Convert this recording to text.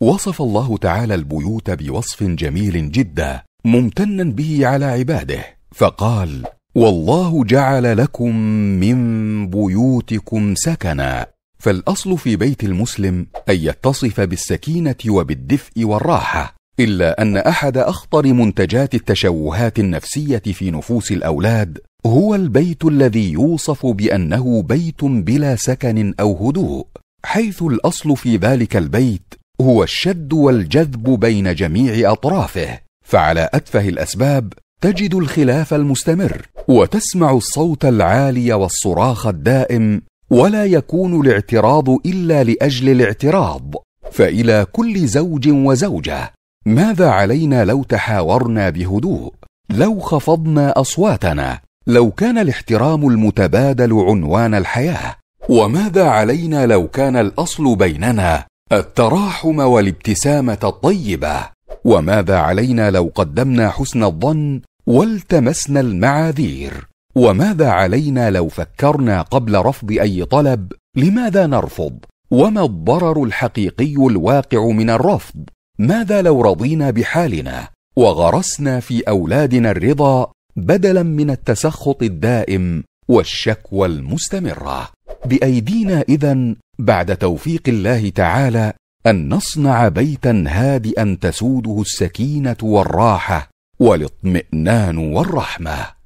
وصف الله تعالى البيوت بوصف جميل جدا ممتنا به على عباده فقال والله جعل لكم من بيوتكم سكنا فالاصل في بيت المسلم ان يتصف بالسكينه وبالدفء والراحه الا ان احد اخطر منتجات التشوهات النفسيه في نفوس الاولاد هو البيت الذي يوصف بانه بيت بلا سكن او هدوء حيث الاصل في ذلك البيت هو الشد والجذب بين جميع اطرافه فعلى اتفه الاسباب تجد الخلاف المستمر وتسمع الصوت العالي والصراخ الدائم ولا يكون الاعتراض الا لاجل الاعتراض فالى كل زوج وزوجه ماذا علينا لو تحاورنا بهدوء لو خفضنا اصواتنا لو كان الاحترام المتبادل عنوان الحياه وماذا علينا لو كان الاصل بيننا التراحم والابتسامه الطيبه وماذا علينا لو قدمنا حسن الظن والتمسنا المعاذير وماذا علينا لو فكرنا قبل رفض اي طلب لماذا نرفض وما الضرر الحقيقي الواقع من الرفض ماذا لو رضينا بحالنا وغرسنا في اولادنا الرضا بدلا من التسخط الدائم والشكوى المستمره بايدينا اذا بعد توفيق الله تعالى ان نصنع بيتا هادئا تسوده السكينه والراحه والاطمئنان والرحمه